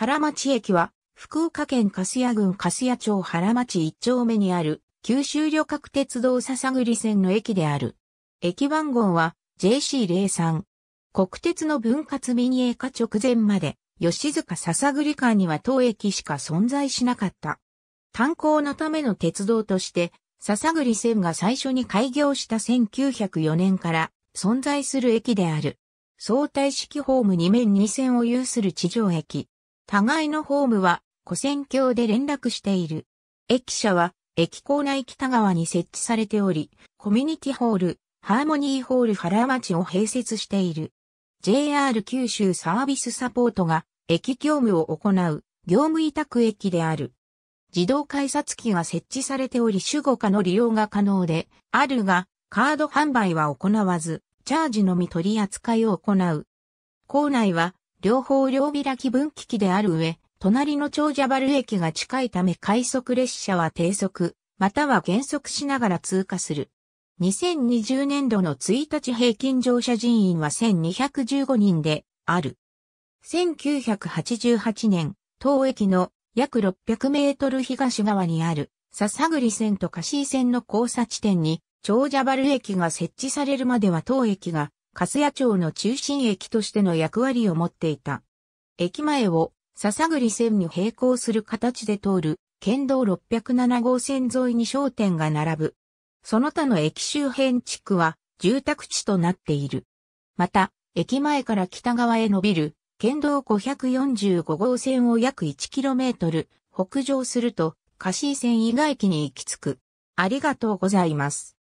原町駅は、福岡県粕屋郡粕屋町原町一丁目にある、九州旅客鉄道笹栗線の駅である。駅番号は JC03。国鉄の分割民営化直前まで、吉塚笹栗間には当駅しか存在しなかった。炭鉱のための鉄道として、笹栗線が最初に開業した1904年から存在する駅である。相対式ホーム2面2線を有する地上駅。互いのホームは、古線橋で連絡している。駅舎は、駅構内北側に設置されており、コミュニティホール、ハーモニーホール原町を併設している。JR 九州サービスサポートが、駅業務を行う、業務委託駅である。自動改札機が設置されており、主語化の利用が可能で、あるが、カード販売は行わず、チャージのみ取り扱いを行う。構内は、両方両開き分岐器である上、隣の長者原駅が近いため快速列車は低速、または減速しながら通過する。2020年度の1日平均乗車人員は1215人である。1988年、当駅の約600メートル東側にある笹栗線とカシ線の交差地点に長者原駅が設置されるまでは当駅が粕谷町の中心駅としての役割を持っていた。駅前を笹栗線に並行する形で通る県道607号線沿いに商店が並ぶ。その他の駅周辺地区は住宅地となっている。また、駅前から北側へ伸びる県道545号線を約 1km 北上すると、カシー線以外駅に行き着く。ありがとうございます。